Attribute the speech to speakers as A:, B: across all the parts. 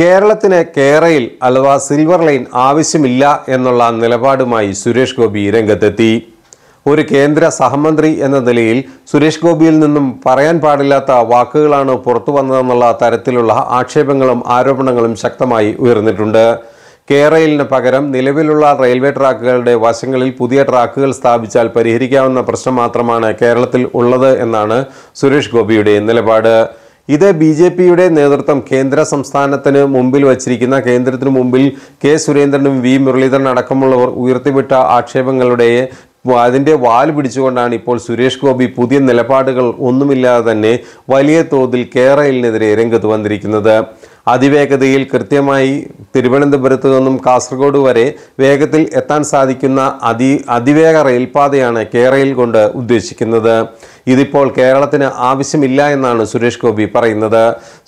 A: കേരളത്തിന് കേരയിൽ അഥവാ സിൽവർ ലൈൻ ആവശ്യമില്ല എന്നുള്ള നിലപാടുമായി സുരേഷ് ഗോപി രംഗത്തെത്തി ഒരു കേന്ദ്ര സഹമന്ത്രി എന്ന നിലയിൽ സുരേഷ് ഗോപിയിൽ നിന്നും പറയാൻ പാടില്ലാത്ത വാക്കുകളാണ് പുറത്തു വന്നതെന്നുള്ള തരത്തിലുള്ള ആക്ഷേപങ്ങളും ആരോപണങ്ങളും ശക്തമായി ഉയർന്നിട്ടുണ്ട് കേരയിലിന് പകരം നിലവിലുള്ള റെയിൽവേ ട്രാക്കുകളുടെ വശങ്ങളിൽ പുതിയ ട്രാക്കുകൾ സ്ഥാപിച്ചാൽ പരിഹരിക്കാവുന്ന പ്രശ്നം മാത്രമാണ് കേരളത്തിൽ ഉള്ളത് എന്നാണ് സുരേഷ് ഗോപിയുടെ നിലപാട് ഇത് ബി ജെ പിയുടെ നേതൃത്വം കേന്ദ്ര സംസ്ഥാനത്തിന് മുമ്പിൽ വച്ചിരിക്കുന്ന കേന്ദ്രത്തിനു മുമ്പിൽ കെ സുരേന്ദ്രനും വി മുരളീധരൻ അടക്കമുള്ളവർ ഉയർത്തിവിട്ട ആക്ഷേപങ്ങളുടെ അതിൻ്റെ വാൽ പിടിച്ചുകൊണ്ടാണ് ഇപ്പോൾ സുരേഷ് ഗോപി പുതിയ നിലപാടുകൾ ഒന്നുമില്ലാതെ തന്നെ വലിയ തോതിൽ കേരളിനെതിരെ രംഗത്ത് വന്നിരിക്കുന്നത് അതിവേഗതയിൽ കൃത്യമായി തിരുവനന്തപുരത്തു നിന്നും കാസർഗോഡ് വരെ വേഗത്തിൽ എത്താൻ സാധിക്കുന്ന അതി അതിവേഗ റെയിൽപാതയാണ് കേരളയിൽ കൊണ്ട് ഉദ്ദേശിക്കുന്നത് ഇതിപ്പോൾ കേരളത്തിന് ആവശ്യമില്ല എന്നാണ് സുരേഷ് ഗോപി പറയുന്നത്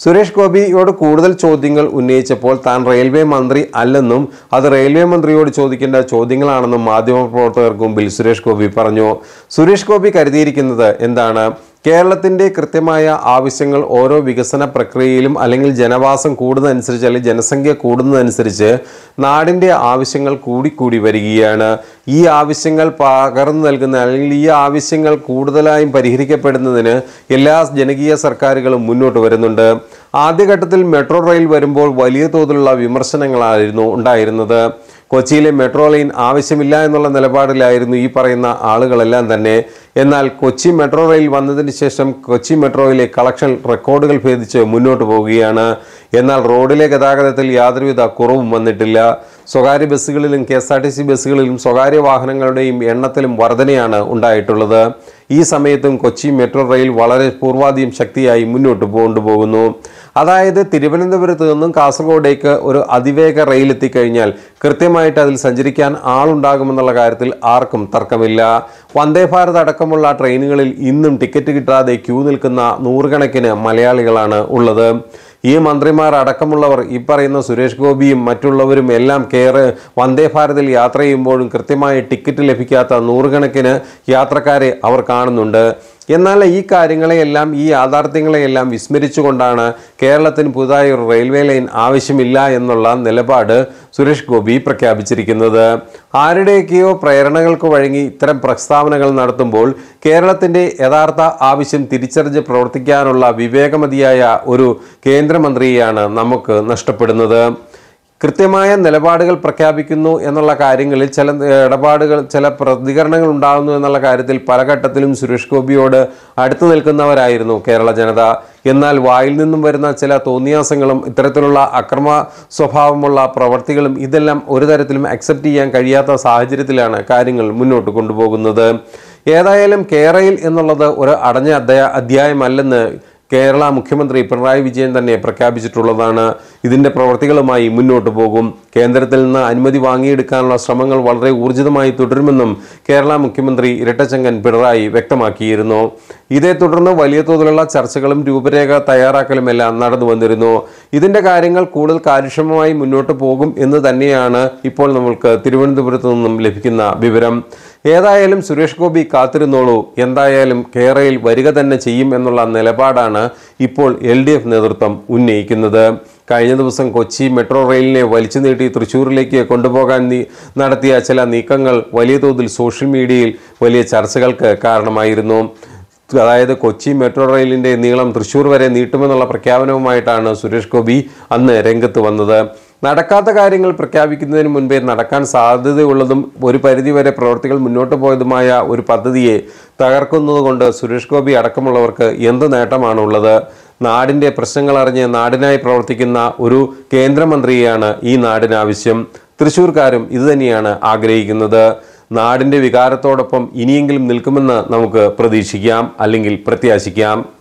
A: സുരേഷ് ഗോപിയോട് കൂടുതൽ ചോദ്യങ്ങൾ ഉന്നയിച്ചപ്പോൾ താൻ റെയിൽവേ മന്ത്രി അല്ലെന്നും അത് റെയിൽവേ മന്ത്രിയോട് ചോദിക്കേണ്ട ചോദ്യങ്ങളാണെന്നും മാധ്യമപ്രവർത്തകർക്ക് മുമ്പിൽ സുരേഷ് ഗോപി പറഞ്ഞു സുരേഷ് ഗോപി കരുതിയിരിക്കുന്നത് എന്താണ് കേരളത്തിൻ്റെ കൃത്യമായ ആവശ്യങ്ങൾ ഓരോ വികസന പ്രക്രിയയിലും അല്ലെങ്കിൽ ജനവാസം കൂടുന്നതനുസരിച്ച് അല്ലെങ്കിൽ ജനസംഖ്യ കൂടുന്നത് കൂടുന്നതനുസരിച്ച് നാടിൻ്റെ ആവശ്യങ്ങൾ കൂടിക്കൂടി വരികയാണ് ഈ ആവശ്യങ്ങൾ പകർന്നു നൽകുന്ന അല്ലെങ്കിൽ ഈ ആവശ്യങ്ങൾ കൂടുതലായും പരിഹരിക്കപ്പെടുന്നതിന് എല്ലാ ജനകീയ സർക്കാരുകളും മുന്നോട്ട് വരുന്നുണ്ട് ആദ്യഘട്ടത്തിൽ മെട്രോ റെയിൽ വരുമ്പോൾ വലിയ തോതിലുള്ള വിമർശനങ്ങളായിരുന്നു ഉണ്ടായിരുന്നത് കൊച്ചിയിലെ മെട്രോ ലൈൻ ആവശ്യമില്ല എന്നുള്ള നിലപാടിലായിരുന്നു ഈ പറയുന്ന ആളുകളെല്ലാം തന്നെ എന്നാൽ കൊച്ചി മെട്രോ റെയിൽ വന്നതിന് ശേഷം കൊച്ചി മെട്രോയിലെ കളക്ഷൻ റെക്കോർഡുകൾ ഭേദിച്ച് മുന്നോട്ട് പോവുകയാണ് എന്നാൽ റോഡിലെ ഗതാഗതത്തിൽ യാതൊരുവിധ കുറവും വന്നിട്ടില്ല സ്വകാര്യ ബസ്സുകളിലും K S R T C ബസ്സുകളിലും സ്വകാര്യ വാഹനങ്ങളുടെയും എണ്ണത്തിലും വർധനയാണ് ഉണ്ടായിട്ടുള്ളത് ഈ സമയത്തും കൊച്ചി മെട്രോ റെയിൽ വളരെ പൂർവാധികം ശക്തിയായി മുന്നോട്ട് കൊണ്ടുപോകുന്നു അതായത് തിരുവനന്തപുരത്ത് നിന്നും കാസർഗോഡേക്ക് ഒരു അതിവേഗ റെയിൽ എത്തിക്കഴിഞ്ഞാൽ കൃത്യമായിട്ട് അതിൽ സഞ്ചരിക്കാൻ ആളുണ്ടാകുമെന്നുള്ള കാര്യത്തിൽ ആർക്കും തർക്കമില്ല വന്ദേ ഭാരത് അടക്കമുള്ള ട്രെയിനുകളിൽ ഇന്നും ടിക്കറ്റ് കിട്ടാതെ ക്യൂ നിൽക്കുന്ന നൂറുകണക്കിന് മലയാളികളാണ് ഉള്ളത് ഈ മന്ത്രിമാർ അടക്കമുള്ളവർ ഈ പറയുന്ന സുരേഷ് ഗോപിയും മറ്റുള്ളവരും എല്ലാം കയറ് വന്ദേ ഭാരതിൽ യാത്ര ചെയ്യുമ്പോഴും കൃത്യമായി ടിക്കറ്റ് ലഭിക്കാത്ത നൂറുകണക്കിന് യാത്രക്കാരെ അവർ കാണുന്നുണ്ട് എന്നാൽ ഈ കാര്യങ്ങളെയെല്ലാം ഈ യാഥാർത്ഥ്യങ്ങളെയെല്ലാം വിസ്മരിച്ചുകൊണ്ടാണ് കേരളത്തിന് പുതുതായി ഒരു റെയിൽവേ ലൈൻ ആവശ്യമില്ല എന്നുള്ള നിലപാട് സുരേഷ് ഗോപി പ്രഖ്യാപിച്ചിരിക്കുന്നത് ആരുടെയൊക്കെയോ പ്രേരണകൾക്ക് വഴങ്ങി ഇത്തരം പ്രസ്താവനകൾ നടത്തുമ്പോൾ കേരളത്തിൻ്റെ യഥാർത്ഥ ആവശ്യം തിരിച്ചറിഞ്ഞ് പ്രവർത്തിക്കാനുള്ള വിവേകമതിയായ ഒരു കേന്ദ്രമന്ത്രിയാണ് നമുക്ക് നഷ്ടപ്പെടുന്നത് കൃത്യമായ നിലപാടുകൾ പ്രഖ്യാപിക്കുന്നു എന്നുള്ള കാര്യങ്ങളിൽ ചില ഇടപാടുകൾ ചില പ്രതികരണങ്ങൾ ഉണ്ടാകുന്നു എന്നുള്ള കാര്യത്തിൽ പല ഘട്ടത്തിലും സുരേഷ് ഗോപിയോട് അടുത്തു നിൽക്കുന്നവരായിരുന്നു കേരള ജനത എന്നാൽ വായിൽ നിന്നും വരുന്ന ചില തോന്നിയാസങ്ങളും ഇത്തരത്തിലുള്ള അക്രമ സ്വഭാവമുള്ള പ്രവർത്തികളും ഇതെല്ലാം ഒരു തരത്തിലും അക്സെപ്റ്റ് ചെയ്യാൻ കഴിയാത്ത സാഹചര്യത്തിലാണ് കാര്യങ്ങൾ മുന്നോട്ട് കൊണ്ടുപോകുന്നത് ഏതായാലും കേരയിൽ എന്നുള്ളത് ഒരു അടഞ്ഞ അധ്യായമല്ലെന്ന് കേരള മുഖ്യമന്ത്രി പിണറായി വിജയൻ തന്നെ പ്രഖ്യാപിച്ചിട്ടുള്ളതാണ് ഇതിൻ്റെ പ്രവർത്തികളുമായി മുന്നോട്ടു പോകും കേന്ദ്രത്തിൽ നിന്ന് അനുമതി വാങ്ങിയെടുക്കാനുള്ള ശ്രമങ്ങൾ വളരെ ഊർജിതമായി തുടരുമെന്നും കേരള മുഖ്യമന്ത്രി ഇരട്ടച്ചങ്കൻ പിണറായി വ്യക്തമാക്കിയിരുന്നു ഇതേ തുടർന്ന് വലിയ തോതിലുള്ള ചർച്ചകളും രൂപരേഖ തയ്യാറാക്കലുമെല്ലാം നടന്നു വന്നിരുന്നു ഇതിൻ്റെ കാര്യങ്ങൾ കൂടുതൽ കാര്യക്ഷമമായി മുന്നോട്ട് പോകും എന്ന് തന്നെയാണ് ഇപ്പോൾ നമ്മൾക്ക് തിരുവനന്തപുരത്ത് നിന്നും ലഭിക്കുന്ന വിവരം ഏതായാലും സുരേഷ് ഗോപി കാത്തിരുന്നോളൂ എന്തായാലും കേരളയിൽ വരിക തന്നെ ചെയ്യും എന്നുള്ള നിലപാടാണ് ഇപ്പോൾ എൽ നേതൃത്വം ഉന്നയിക്കുന്നത് കഴിഞ്ഞ ദിവസം കൊച്ചി മെട്രോ റെയിലിനെ വലിച്ചു നീട്ടി തൃശ്ശൂരിലേക്ക് കൊണ്ടുപോകാൻ നടത്തിയ ചില നീക്കങ്ങൾ വലിയ തോതിൽ സോഷ്യൽ മീഡിയയിൽ വലിയ ചർച്ചകൾക്ക് കാരണമായിരുന്നു അതായത് കൊച്ചി മെട്രോ റെയിലിൻ്റെ നീളം തൃശ്ശൂർ വരെ നീട്ടുമെന്നുള്ള പ്രഖ്യാപനവുമായിട്ടാണ് സുരേഷ് ഗോപി അന്ന് രംഗത്ത് വന്നത് നടക്കാത്ത കാര്യങ്ങൾ പ്രഖ്യാപിക്കുന്നതിന് മുൻപേ നടക്കാൻ സാധ്യതയുള്ളതും ഒരു പരിധിവരെ പ്രവൃത്തികൾ മുന്നോട്ട് പോയതുമായ ഒരു പദ്ധതിയെ തകർക്കുന്നതുകൊണ്ട് സുരേഷ് ഗോപി അടക്കമുള്ളവർക്ക് എന്ത് നേട്ടമാണുള്ളത് നാടിൻ്റെ പ്രശ്നങ്ങൾ അറിഞ്ഞ് നാടിനായി പ്രവർത്തിക്കുന്ന ഒരു കേന്ദ്രമന്ത്രിയെയാണ് ഈ നാടിന് ആവശ്യം തൃശ്ശൂർക്കാരും ഇതുതന്നെയാണ് ആഗ്രഹിക്കുന്നത് നാടിൻ്റെ വികാരത്തോടൊപ്പം ഇനിയെങ്കിലും നിൽക്കുമെന്ന് നമുക്ക് പ്രതീക്ഷിക്കാം അല്ലെങ്കിൽ പ്രത്യാശിക്കാം